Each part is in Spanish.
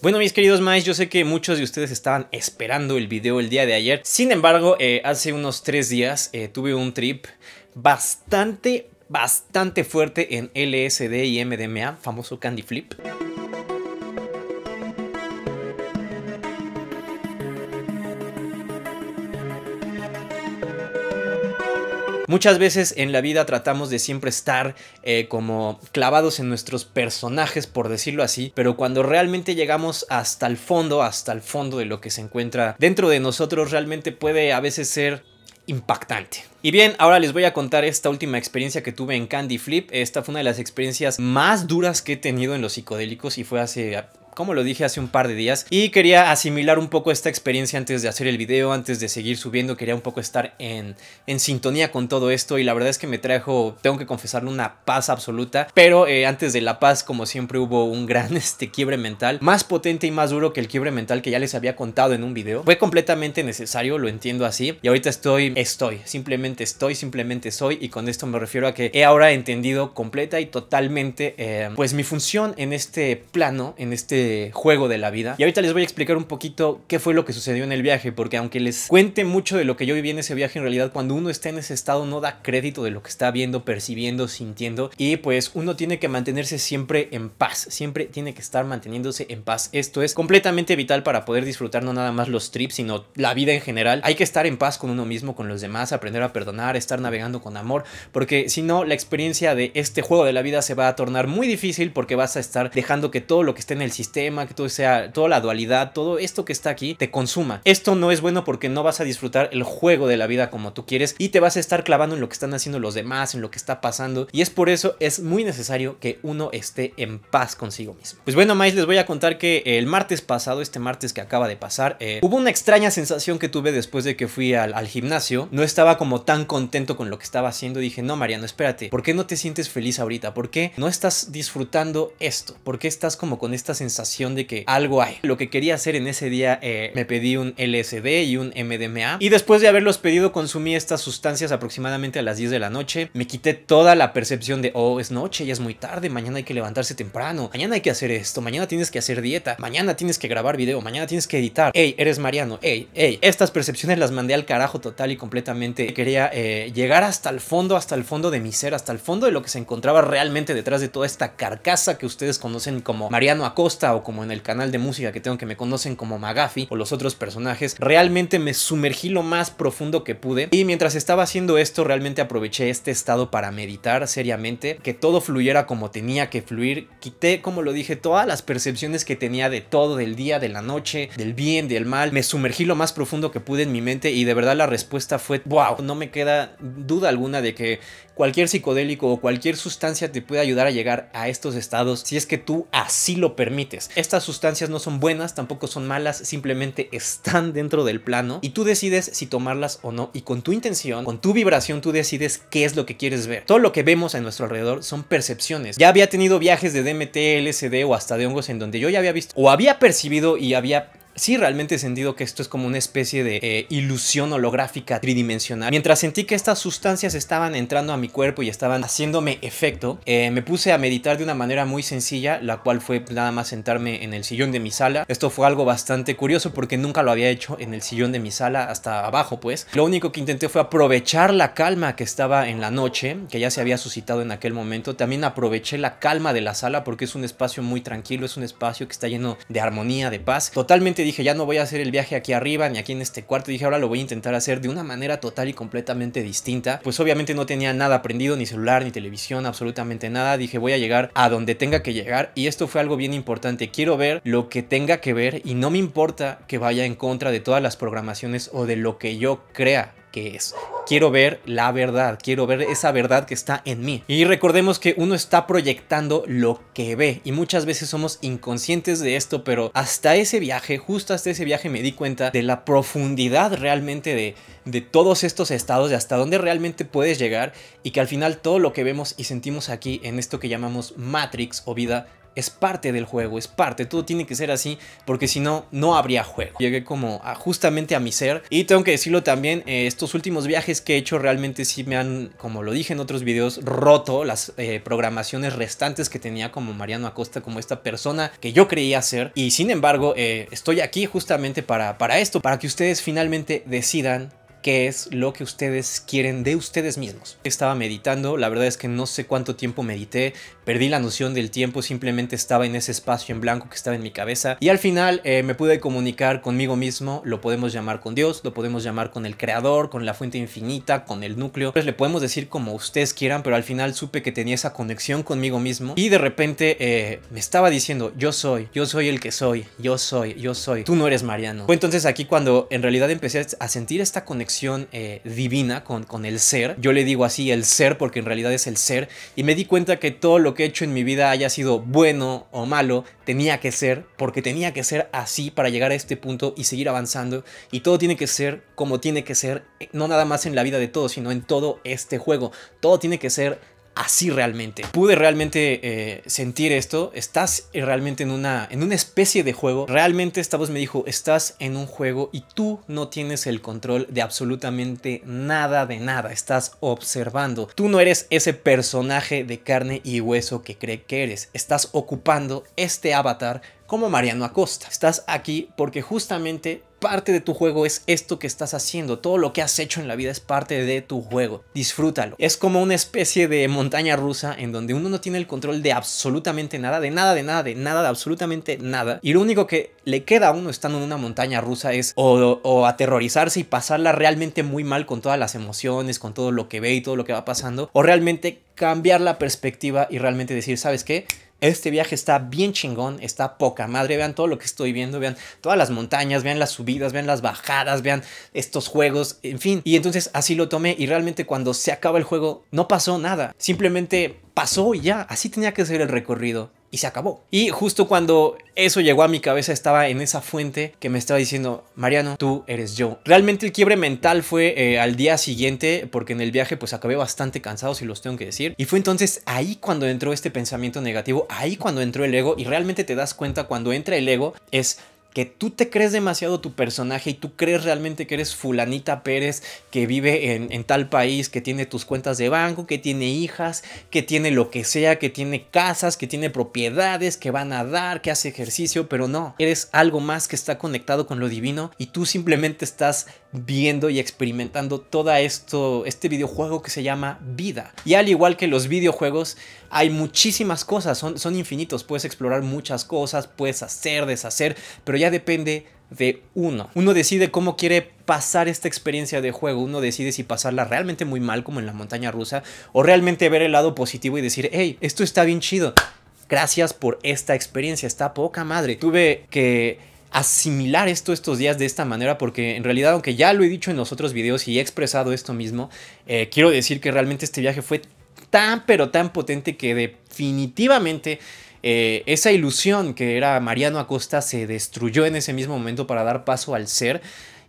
Bueno mis queridos mays, yo sé que muchos de ustedes estaban esperando el video el día de ayer. Sin embargo, eh, hace unos tres días eh, tuve un trip bastante, bastante fuerte en LSD y MDMA, famoso Candy Flip. Muchas veces en la vida tratamos de siempre estar eh, como clavados en nuestros personajes, por decirlo así, pero cuando realmente llegamos hasta el fondo, hasta el fondo de lo que se encuentra dentro de nosotros, realmente puede a veces ser impactante. Y bien, ahora les voy a contar esta última experiencia que tuve en Candy Flip. Esta fue una de las experiencias más duras que he tenido en los psicodélicos y fue hace como lo dije hace un par de días, y quería asimilar un poco esta experiencia antes de hacer el video, antes de seguir subiendo, quería un poco estar en, sintonía con todo esto y la verdad es que me trajo, tengo que confesar una paz absoluta, pero eh, antes de la paz, como siempre, hubo un gran este, quiebre mental, más potente y más duro que el quiebre mental que ya les había contado en un video. Fue completamente necesario, lo entiendo así, y ahorita estoy, estoy, simplemente estoy, simplemente soy, y con esto me refiero a que he ahora entendido completa y totalmente, eh, pues mi función en este plano, en este este juego de la vida. Y ahorita les voy a explicar un poquito qué fue lo que sucedió en el viaje, porque aunque les cuente mucho de lo que yo viví en ese viaje, en realidad cuando uno está en ese estado no da crédito de lo que está viendo, percibiendo, sintiendo, y pues uno tiene que mantenerse siempre en paz, siempre tiene que estar manteniéndose en paz. Esto es completamente vital para poder disfrutar no nada más los trips, sino la vida en general. Hay que estar en paz con uno mismo, con los demás, aprender a perdonar, estar navegando con amor, porque si no, la experiencia de este juego de la vida se va a tornar muy difícil porque vas a estar dejando que todo lo que esté en el sistema que todo sea, toda la dualidad, todo esto que está aquí, te consuma. Esto no es bueno porque no vas a disfrutar el juego de la vida como tú quieres y te vas a estar clavando en lo que están haciendo los demás, en lo que está pasando. Y es por eso es muy necesario que uno esté en paz consigo mismo. Pues bueno, maíz les voy a contar que el martes pasado, este martes que acaba de pasar, eh, hubo una extraña sensación que tuve después de que fui al, al gimnasio. No estaba como tan contento con lo que estaba haciendo. Dije, no, Mariano, espérate, ¿por qué no te sientes feliz ahorita? ¿Por qué no estás disfrutando esto? ¿Por qué estás como con esta sensación? de que algo hay. Lo que quería hacer en ese día, eh, me pedí un LSD y un MDMA. Y después de haberlos pedido, consumí estas sustancias aproximadamente a las 10 de la noche. Me quité toda la percepción de, oh, es noche, ya es muy tarde, mañana hay que levantarse temprano, mañana hay que hacer esto, mañana tienes que hacer dieta, mañana tienes que grabar video, mañana tienes que editar. Ey, eres Mariano, ey, ey. Estas percepciones las mandé al carajo total y completamente. Quería eh, llegar hasta el fondo, hasta el fondo de mi ser, hasta el fondo de lo que se encontraba realmente detrás de toda esta carcasa que ustedes conocen como Mariano Acosta o como en el canal de música que tengo que me conocen como Magafi o los otros personajes, realmente me sumergí lo más profundo que pude y mientras estaba haciendo esto realmente aproveché este estado para meditar seriamente, que todo fluyera como tenía que fluir, quité como lo dije todas las percepciones que tenía de todo, del día, de la noche, del bien, del mal, me sumergí lo más profundo que pude en mi mente y de verdad la respuesta fue wow, no me queda duda alguna de que cualquier psicodélico o cualquier sustancia te puede ayudar a llegar a estos estados si es que tú así lo permites. Estas sustancias no son buenas, tampoco son malas, simplemente están dentro del plano y tú decides si tomarlas o no y con tu intención, con tu vibración, tú decides qué es lo que quieres ver. Todo lo que vemos a nuestro alrededor son percepciones. Ya había tenido viajes de DMT, LSD o hasta de hongos en donde yo ya había visto o había percibido y había Sí, realmente he sentido que esto es como una especie de eh, ilusión holográfica tridimensional. Mientras sentí que estas sustancias estaban entrando a mi cuerpo y estaban haciéndome efecto, eh, me puse a meditar de una manera muy sencilla, la cual fue nada más sentarme en el sillón de mi sala. Esto fue algo bastante curioso porque nunca lo había hecho en el sillón de mi sala hasta abajo, pues. Lo único que intenté fue aprovechar la calma que estaba en la noche, que ya se había suscitado en aquel momento. También aproveché la calma de la sala porque es un espacio muy tranquilo, es un espacio que está lleno de armonía, de paz. Totalmente dije, ya no voy a hacer el viaje aquí arriba ni aquí en este cuarto, dije, ahora lo voy a intentar hacer de una manera total y completamente distinta. Pues obviamente no tenía nada prendido, ni celular, ni televisión, absolutamente nada. Dije, voy a llegar a donde tenga que llegar y esto fue algo bien importante. Quiero ver lo que tenga que ver y no me importa que vaya en contra de todas las programaciones o de lo que yo crea que es. Quiero ver la verdad, quiero ver esa verdad que está en mí. Y recordemos que uno está proyectando lo que ve y muchas veces somos inconscientes de esto, pero hasta ese viaje, justo hasta ese viaje me di cuenta de la profundidad realmente de, de todos estos estados, de hasta dónde realmente puedes llegar y que al final todo lo que vemos y sentimos aquí en esto que llamamos Matrix o vida es parte del juego, es parte, todo tiene que ser así, porque si no, no habría juego. Llegué como justamente a mi ser y tengo que decirlo también, eh, estos últimos viajes que he hecho realmente sí me han, como lo dije en otros videos, roto las eh, programaciones restantes que tenía como Mariano Acosta, como esta persona que yo creía ser y sin embargo eh, estoy aquí justamente para, para esto, para que ustedes finalmente decidan qué es lo que ustedes quieren de ustedes mismos. Estaba meditando, la verdad es que no sé cuánto tiempo medité, perdí la noción del tiempo, simplemente estaba en ese espacio en blanco que estaba en mi cabeza y al final eh, me pude comunicar conmigo mismo, lo podemos llamar con Dios, lo podemos llamar con el creador, con la fuente infinita, con el núcleo, pues le podemos decir como ustedes quieran, pero al final supe que tenía esa conexión conmigo mismo y de repente eh, me estaba diciendo yo soy, yo soy el que soy, yo soy, yo soy, tú no eres Mariano. Fue entonces aquí cuando en realidad empecé a sentir esta conexión eh, divina con, con el ser. Yo le digo así el ser porque en realidad es el ser. Y me di cuenta que todo lo que he hecho en mi vida haya sido bueno o malo, tenía que ser porque tenía que ser así para llegar a este punto y seguir avanzando. Y todo tiene que ser como tiene que ser, eh, no nada más en la vida de todos, sino en todo este juego. Todo tiene que ser así realmente. Pude realmente eh, sentir esto. Estás eh, realmente en una, en una especie de juego. Realmente esta voz me dijo, estás en un juego y tú no tienes el control de absolutamente nada de nada. Estás observando. Tú no eres ese personaje de carne y hueso que cree que eres. Estás ocupando este avatar como Mariano Acosta. Estás aquí porque justamente parte de tu juego es esto que estás haciendo. Todo lo que has hecho en la vida es parte de tu juego. Disfrútalo. Es como una especie de montaña rusa en donde uno no tiene el control de absolutamente nada, de nada, de nada, de nada, de absolutamente nada. Y lo único que le queda a uno estando en una montaña rusa es o, o aterrorizarse y pasarla realmente muy mal con todas las emociones, con todo lo que ve y todo lo que va pasando, o realmente cambiar la perspectiva y realmente decir, ¿sabes qué? Este viaje está bien chingón, está poca madre. Vean todo lo que estoy viendo, vean todas las montañas, vean las subidas, vean las bajadas, vean estos juegos, en fin. Y entonces así lo tomé y realmente cuando se acaba el juego no pasó nada. Simplemente pasó y ya, así tenía que ser el recorrido y se acabó. Y justo cuando eso llegó a mi cabeza estaba en esa fuente que me estaba diciendo, Mariano, tú eres yo. Realmente el quiebre mental fue eh, al día siguiente porque en el viaje pues acabé bastante cansado, si los tengo que decir. Y fue entonces ahí cuando entró este pensamiento negativo, ahí cuando entró el ego y realmente te das cuenta cuando entra el ego es que tú te crees demasiado tu personaje y tú crees realmente que eres fulanita Pérez que vive en, tal país, que tiene tus cuentas de banco, que tiene hijas, que tiene lo que sea, que tiene casas, que tiene propiedades, que van a dar, que hace ejercicio, pero no, eres algo más que está conectado con lo divino y tú simplemente estás viendo y experimentando todo esto, este videojuego que se llama vida. Y al igual que los videojuegos, hay muchísimas cosas, son, son infinitos, puedes explorar muchas cosas, puedes hacer, deshacer, pero ya depende de uno. Uno decide cómo quiere pasar esta experiencia de juego, uno decide si pasarla realmente muy mal como en la montaña rusa o realmente ver el lado positivo y decir, hey, esto está bien chido. Gracias por esta experiencia, está poca madre. Tuve que asimilar esto estos días de esta manera porque en realidad aunque ya lo he dicho en los otros videos y he expresado esto mismo, eh, quiero decir que realmente este viaje fue tan pero tan potente que definitivamente eh, esa ilusión que era Mariano Acosta se destruyó en ese mismo momento para dar paso al ser.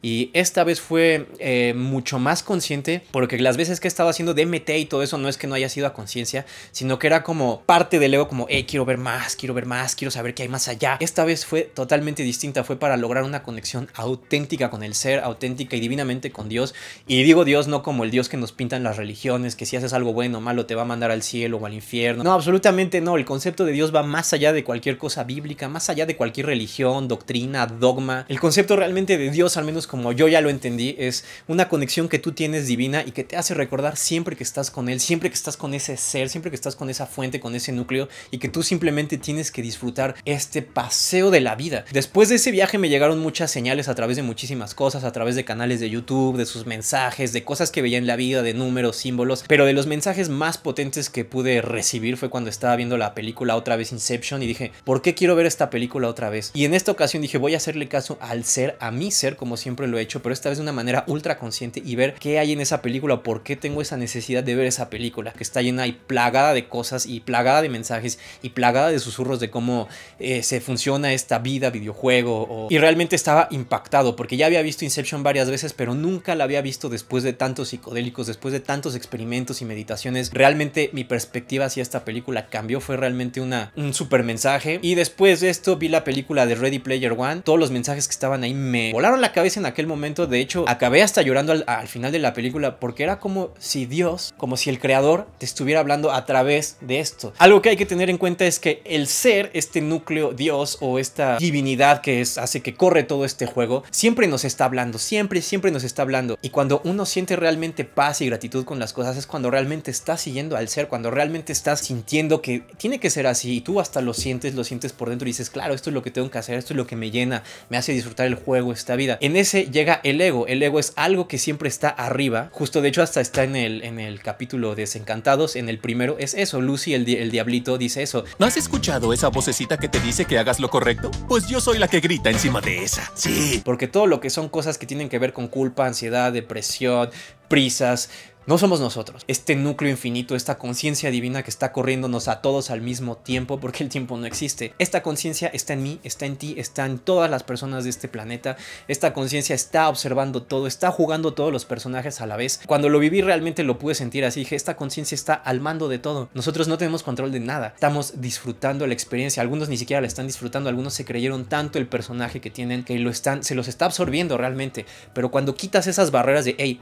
Y esta vez fue eh, mucho más consciente, porque las veces que he estado haciendo DMT y todo eso no es que no haya sido a conciencia, sino que era como parte del ego, como, hey, quiero ver más, quiero ver más, quiero saber qué hay más allá. Esta vez fue totalmente distinta, fue para lograr una conexión auténtica con el ser, auténtica y divinamente con Dios. Y digo Dios no como el Dios que nos pintan las religiones, que si haces algo bueno o malo te va a mandar al cielo o al infierno. No, absolutamente no. El concepto de Dios va más allá de cualquier cosa bíblica, más allá de cualquier religión, doctrina, dogma. El concepto realmente de Dios, al menos como yo ya lo entendí, es una conexión que tú tienes divina y que te hace recordar siempre que estás con Él, siempre que estás con ese ser, siempre que estás con esa fuente, con ese núcleo y que tú simplemente tienes que disfrutar este paseo de la vida. Después de ese viaje me llegaron muchas señales a través de muchísimas cosas, a través de canales de YouTube, de sus mensajes, de cosas que veía en la vida, de números, símbolos, pero de los mensajes más potentes que pude recibir fue cuando estaba viendo la película otra vez Inception y dije, ¿por qué quiero ver esta película otra vez? Y en esta ocasión dije, voy a hacerle caso al ser, a mi ser, como siempre lo he hecho, pero esta vez de una manera ultra consciente y ver qué hay en esa película, o por qué tengo esa necesidad de ver esa película, que está llena y plagada de cosas y plagada de mensajes y plagada de susurros de cómo eh, se funciona esta vida, videojuego. Y realmente estaba impactado porque ya había visto Inception varias veces, pero nunca la había visto después de tantos psicodélicos, después de tantos experimentos y meditaciones. Realmente mi perspectiva hacia esta película cambió, fue realmente una, un super mensaje. Y después de esto vi la película de Ready Player One, todos los mensajes que estaban ahí me volaron la cabeza en la aquel momento. De hecho, acabé hasta llorando al, final de la película porque era como si Dios, como si el creador te estuviera hablando a través de esto. Algo que hay que tener en cuenta es que el ser, este núcleo Dios o esta divinidad que es, hace que corre todo este juego, siempre nos está hablando, siempre, siempre nos está hablando. Y cuando uno siente realmente paz y gratitud con las cosas es cuando realmente estás siguiendo al ser, cuando realmente estás sintiendo que tiene que ser así y tú hasta lo sientes, lo sientes por dentro y dices, claro, esto es lo que tengo que hacer, esto es lo que me llena, me hace disfrutar el juego, esta vida. En ese llega el ego. El ego es algo que siempre está arriba. Justo de hecho hasta está en el, en el capítulo Desencantados, en el primero. Es eso, Lucy el, el diablito dice eso. ¿No has escuchado esa vocecita que te dice que hagas lo correcto? Pues yo soy la que grita encima de esa. Sí. Porque todo lo que son cosas que tienen que ver con culpa, ansiedad, depresión, prisas, no somos nosotros, este núcleo infinito, esta conciencia divina que está corriéndonos a todos al mismo tiempo porque el tiempo no existe. Esta conciencia está en mí, está en ti, está en todas las personas de este planeta. Esta conciencia está observando todo, está jugando todos los personajes a la vez. Cuando lo viví realmente lo pude sentir así, dije, esta conciencia está al mando de todo. Nosotros no tenemos control de nada, estamos disfrutando la experiencia. Algunos ni siquiera la están disfrutando, algunos se creyeron tanto el personaje que tienen que lo están, se los está absorbiendo realmente. Pero cuando quitas esas barreras de, hey,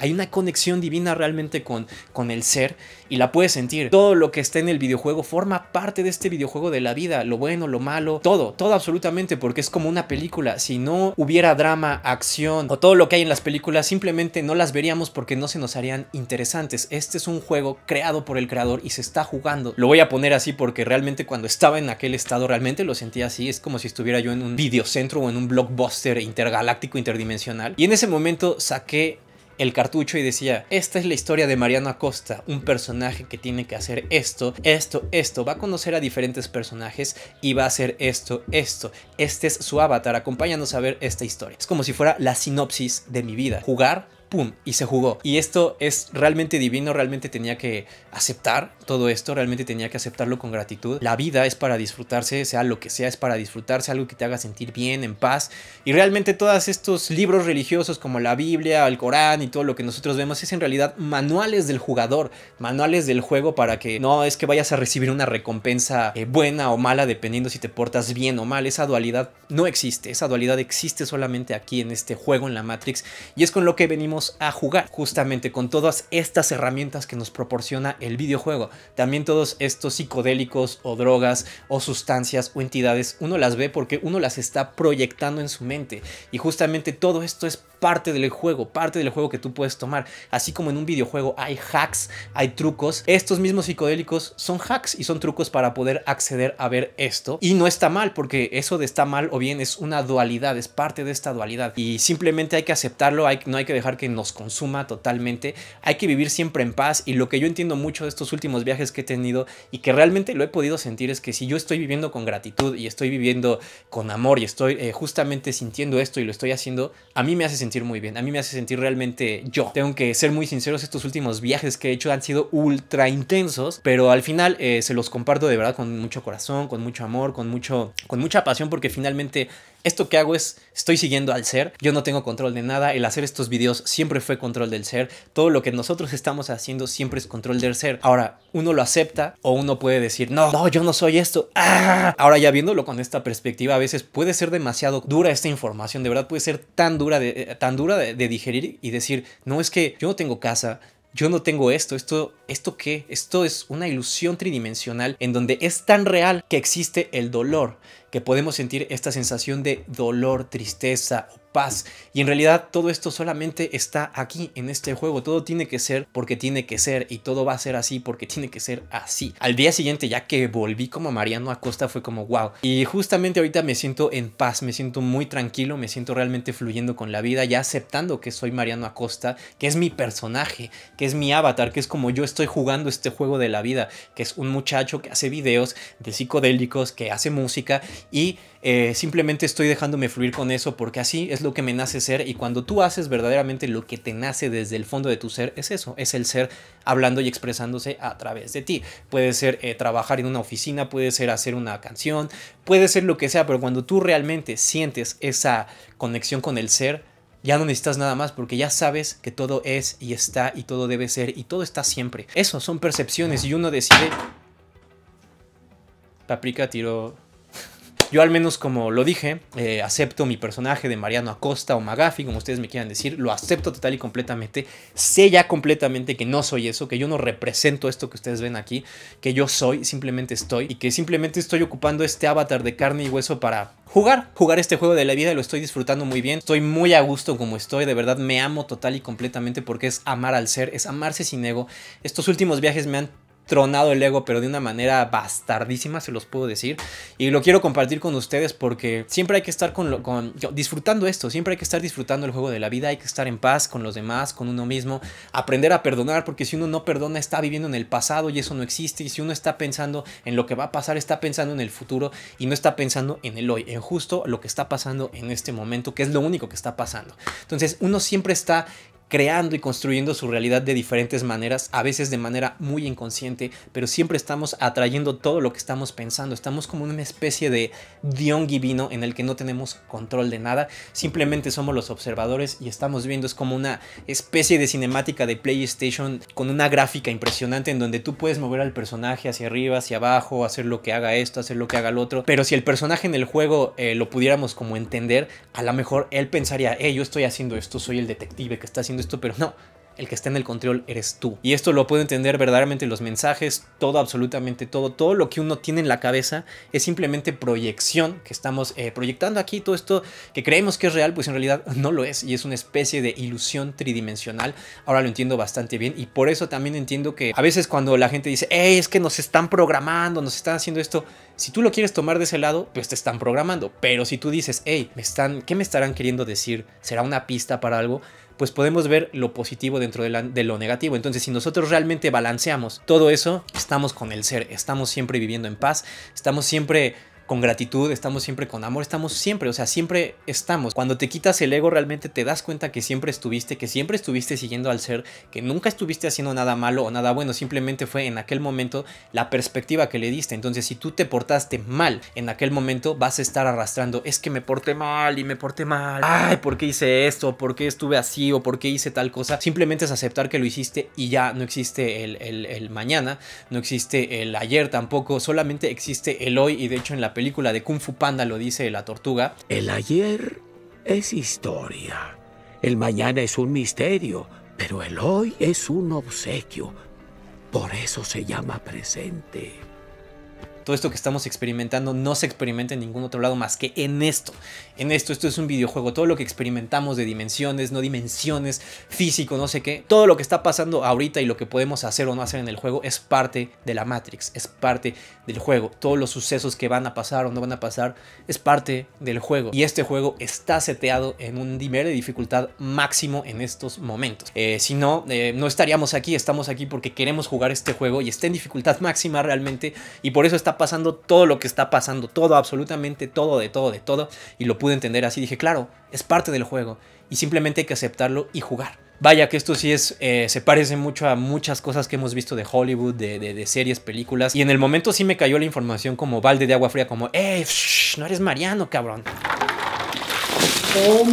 hay una conexión divina realmente con, con el ser y la puedes sentir. Todo lo que está en el videojuego forma parte de este videojuego de la vida, lo bueno, lo malo, todo, todo absolutamente, porque es como una película. Si no hubiera drama, acción o todo lo que hay en las películas, simplemente no las veríamos porque no se nos harían interesantes. Este es un juego creado por el creador y se está jugando. Lo voy a poner así porque realmente cuando estaba en aquel estado realmente lo sentía así. Es como si estuviera yo en un videocentro o en un blockbuster intergaláctico interdimensional. Y en ese momento saqué el cartucho y decía, esta es la historia de Mariano Acosta, un personaje que tiene que hacer esto, esto, esto, va a conocer a diferentes personajes y va a hacer esto, esto, este es su avatar, acompáñanos a ver esta historia. Es como si fuera la sinopsis de mi vida, jugar ¡pum! Y se jugó. Y esto es realmente divino, realmente tenía que aceptar todo esto, realmente tenía que aceptarlo con gratitud. La vida es para disfrutarse, sea lo que sea, es para disfrutarse, algo que te haga sentir bien, en paz. Y realmente todos estos libros religiosos como la Biblia, el Corán y todo lo que nosotros vemos es en realidad manuales del jugador, manuales del juego para que no es que vayas a recibir una recompensa eh, buena o mala dependiendo si te portas bien o mal. Esa dualidad no existe, esa dualidad existe solamente aquí en este juego, en la Matrix. Y es con lo que venimos a jugar justamente con todas estas herramientas que nos proporciona el videojuego. También todos estos psicodélicos o drogas o sustancias o entidades, uno las ve porque uno las está proyectando en su mente y justamente todo esto es parte del juego, parte del juego que tú puedes tomar. Así como en un videojuego hay hacks, hay trucos, estos mismos psicodélicos son hacks y son trucos para poder acceder a ver esto. Y no está mal, porque eso de está mal o bien es una dualidad, es parte de esta dualidad. Y simplemente hay que aceptarlo, no hay que dejar que nos consuma totalmente, hay que vivir siempre en paz. Y lo que yo entiendo mucho de estos últimos viajes que he tenido y que realmente lo he podido sentir es que si yo estoy viviendo con gratitud y estoy viviendo con amor y estoy eh, justamente sintiendo esto y lo estoy haciendo, a mí me hace sentir muy bien. A mí me hace sentir realmente yo. Tengo que ser muy sinceros, estos últimos viajes que he hecho han sido ultra intensos, pero al final eh, se los comparto de verdad con mucho corazón, con mucho amor, con, mucho, con mucha pasión, porque finalmente esto que hago es, estoy siguiendo al ser, yo no tengo control de nada, el hacer estos videos siempre fue control del ser, todo lo que nosotros estamos haciendo siempre es control del ser. Ahora, uno lo acepta o uno puede decir, no, no, yo no soy esto. ¡Ah! Ahora ya viéndolo con esta perspectiva, a veces puede ser demasiado dura esta información, de verdad puede ser tan dura de, eh, tan dura de digerir y decir, no es que yo no tengo casa, yo no tengo esto, esto, esto qué, esto es una ilusión tridimensional en donde es tan real que existe el dolor, que podemos sentir esta sensación de dolor, tristeza o y en realidad todo esto solamente está aquí en este juego. Todo tiene que ser porque tiene que ser y todo va a ser así porque tiene que ser así. Al día siguiente ya que volví como Mariano Acosta fue como wow. Y justamente ahorita me siento en paz, me siento muy tranquilo, me siento realmente fluyendo con la vida, ya aceptando que soy Mariano Acosta, que es mi personaje, que es mi avatar, que es como yo estoy jugando este juego de la vida, que es un muchacho que hace videos de psicodélicos, que hace música y eh, simplemente estoy dejándome fluir con eso porque así es lo que me nace ser y cuando tú haces verdaderamente lo que te nace desde el fondo de tu ser es eso, es el ser hablando y expresándose a través de ti. Puede ser eh, trabajar en una oficina, puede ser hacer una canción, puede ser lo que sea, pero cuando tú realmente sientes esa conexión con el ser, ya no necesitas nada más porque ya sabes que todo es y está y todo debe ser y todo está siempre. Eso son percepciones y uno decide... Paprika tiró yo al menos como lo dije, eh, acepto mi personaje de Mariano Acosta o Magafi, como ustedes me quieran decir, lo acepto total y completamente, sé ya completamente que no soy eso, que yo no represento esto que ustedes ven aquí, que yo soy, simplemente estoy, y que simplemente estoy ocupando este avatar de carne y hueso para jugar, jugar este juego de la vida, lo estoy disfrutando muy bien, estoy muy a gusto como estoy, de verdad me amo total y completamente porque es amar al ser, es amarse sin ego. Estos últimos viajes me han tronado el ego, pero de una manera bastardísima, se los puedo decir. Y lo quiero compartir con ustedes porque siempre hay que estar con, lo, con disfrutando esto, siempre hay que estar disfrutando el juego de la vida, hay que estar en paz con los demás, con uno mismo, aprender a perdonar, porque si uno no perdona está viviendo en el pasado y eso no existe. Y si uno está pensando en lo que va a pasar, está pensando en el futuro y no está pensando en el hoy, en justo lo que está pasando en este momento, que es lo único que está pasando. Entonces uno siempre está creando y construyendo su realidad de diferentes maneras, a veces de manera muy inconsciente, pero siempre estamos atrayendo todo lo que estamos pensando. Estamos como una especie de dion divino en el que no tenemos control de nada, simplemente somos los observadores y estamos viendo, es como una especie de cinemática de PlayStation con una gráfica impresionante en donde tú puedes mover al personaje hacia arriba, hacia abajo, hacer lo que haga esto, hacer lo que haga el otro, pero si el personaje en el juego eh, lo pudiéramos como entender, a lo mejor él pensaría, hey, yo estoy haciendo esto, soy el detective que está haciendo esto, pero no, el que está en el control eres tú. Y esto lo puedo entender verdaderamente los mensajes, todo, absolutamente todo, todo lo que uno tiene en la cabeza es simplemente proyección que estamos eh, proyectando aquí, todo esto que creemos que es real, pues en realidad no lo es y es una especie de ilusión tridimensional. Ahora lo entiendo bastante bien y por eso también entiendo que a veces cuando la gente dice, hey, es que nos están programando, nos están haciendo esto, si tú lo quieres tomar de ese lado, pues te están programando, pero si tú dices, hey, me están, ¿qué me estarán queriendo decir? ¿Será una pista para algo? pues podemos ver lo positivo dentro de, lo negativo. Entonces, si nosotros realmente balanceamos todo eso, estamos con el ser, estamos siempre viviendo en paz, estamos siempre con gratitud, estamos siempre con amor, estamos siempre, o sea, siempre estamos. Cuando te quitas el ego realmente te das cuenta que siempre estuviste, que siempre estuviste siguiendo al ser, que nunca estuviste haciendo nada malo o nada bueno, simplemente fue en aquel momento la perspectiva que le diste. Entonces, si tú te portaste mal en aquel momento, vas a estar arrastrando, es que me porté mal y me porté mal. Ay, ¿por qué hice esto? ¿Por qué estuve así? ¿O por qué hice tal cosa? Simplemente es aceptar que lo hiciste y ya no existe el, el mañana, no existe el ayer tampoco, solamente existe el hoy y de hecho en la película de Kung Fu Panda lo dice la tortuga. El ayer es historia. El mañana es un misterio. Pero el hoy es un obsequio. Por eso se llama presente todo esto que estamos experimentando no se experimenta en ningún otro lado más que en esto. En esto, esto es un videojuego. Todo lo que experimentamos de dimensiones, no dimensiones, físico, no sé qué. Todo lo que está pasando ahorita y lo que podemos hacer o no hacer en el juego es parte de la Matrix, es parte del juego. Todos los sucesos que van a pasar o no van a pasar es parte del juego. Y este juego está seteado en un nivel de dificultad máximo en estos momentos. Eh, si no, eh, no estaríamos aquí. Estamos aquí porque queremos jugar este juego y está en dificultad máxima realmente. Y por eso está pasando todo lo que está pasando, todo, absolutamente todo, de todo, de todo, y lo pude entender así, dije, claro, es parte del juego, y simplemente hay que aceptarlo y jugar. Vaya que esto sí es, eh, se parece mucho a muchas cosas que hemos visto de Hollywood, de, series, películas. Y en el momento sí me cayó la información como balde de agua fría, como, ¡eh! no eres Mariano, cabrón. Oh,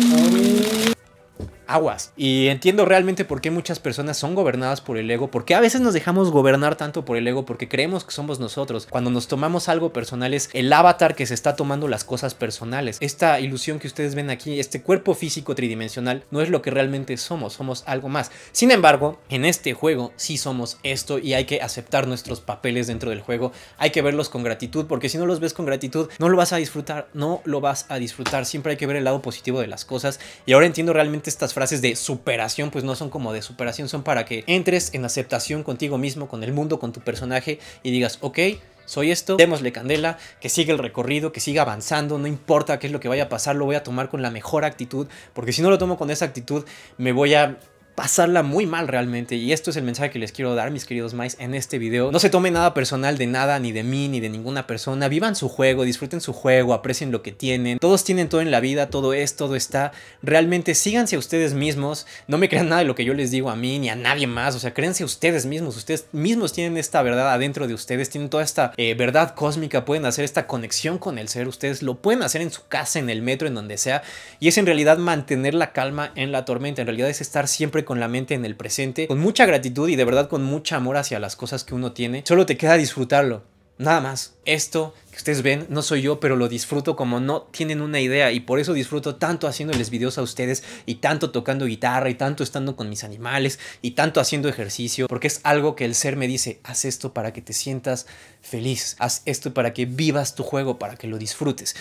aguas. Y entiendo realmente por qué muchas personas son gobernadas por el ego, porque a veces nos dejamos gobernar tanto por el ego porque creemos que somos nosotros. Cuando nos tomamos algo personal es el avatar que se está tomando las cosas personales. Esta ilusión que ustedes ven aquí, este cuerpo físico tridimensional, no es lo que realmente somos, somos algo más. Sin embargo, en este juego sí somos esto y hay que aceptar nuestros papeles dentro del juego, hay que verlos con gratitud, porque si no los ves con gratitud, no lo vas a disfrutar, no lo vas a disfrutar. Siempre hay que ver el lado positivo de las cosas. Y ahora entiendo realmente estas frases de superación, pues no son como de superación, son para que entres en aceptación contigo mismo, con el mundo, con tu personaje y digas, ok, soy esto, démosle candela, que siga el recorrido, que siga avanzando, no importa qué es lo que vaya a pasar, lo voy a tomar con la mejor actitud, porque si no lo tomo con esa actitud, me voy a pasarla muy mal realmente. Y esto es el mensaje que les quiero dar, mis queridos mais, en este video. No se tomen nada personal de nada, ni de mí, ni de ninguna persona. Vivan su juego, disfruten su juego, aprecien lo que tienen. Todos tienen todo en la vida, todo es, todo está. Realmente síganse a ustedes mismos. No me crean nada de lo que yo les digo a mí, ni a nadie más. O sea, créanse ustedes mismos. Ustedes mismos tienen esta verdad adentro de ustedes, tienen toda esta eh, verdad cósmica, pueden hacer esta conexión con el ser. Ustedes lo pueden hacer en su casa, en el metro, en donde sea. Y es en realidad mantener la calma en la tormenta. En realidad es estar siempre con la mente en el presente, con mucha gratitud y de verdad con mucho amor hacia las cosas que uno tiene. Solo te queda disfrutarlo. Nada más. Esto que ustedes ven no soy yo, pero lo disfruto como no tienen una idea y por eso disfruto tanto haciéndoles videos a ustedes y tanto tocando guitarra y tanto estando con mis animales y tanto haciendo ejercicio, porque es algo que el ser me dice, haz esto para que te sientas feliz, haz esto para que vivas tu juego, para que lo disfrutes.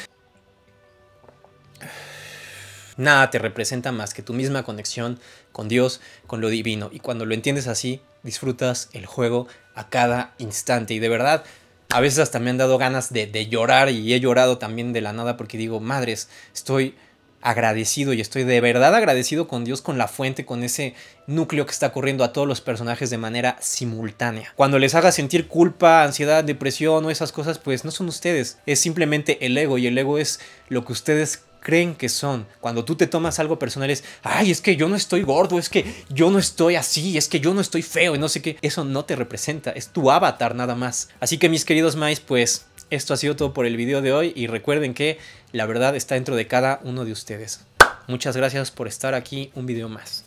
Nada te representa más que tu misma conexión con Dios, con lo divino. Y cuando lo entiendes así, disfrutas el juego a cada instante. Y de verdad, a veces hasta me han dado ganas de, llorar y he llorado también de la nada porque digo, madres, estoy agradecido y estoy de verdad agradecido con Dios, con la fuente, con ese núcleo que está corriendo a todos los personajes de manera simultánea. Cuando les haga sentir culpa, ansiedad, depresión o esas cosas, pues no son ustedes, es simplemente el ego y el ego es lo que ustedes creen que son. Cuando tú te tomas algo personal es, ay, es que yo no estoy gordo, es que yo no estoy así, es que yo no estoy feo y no sé qué. Eso no te representa, es tu avatar nada más. Así que mis queridos mais, pues esto ha sido todo por el video de hoy y recuerden que la verdad está dentro de cada uno de ustedes. Muchas gracias por estar aquí un video más.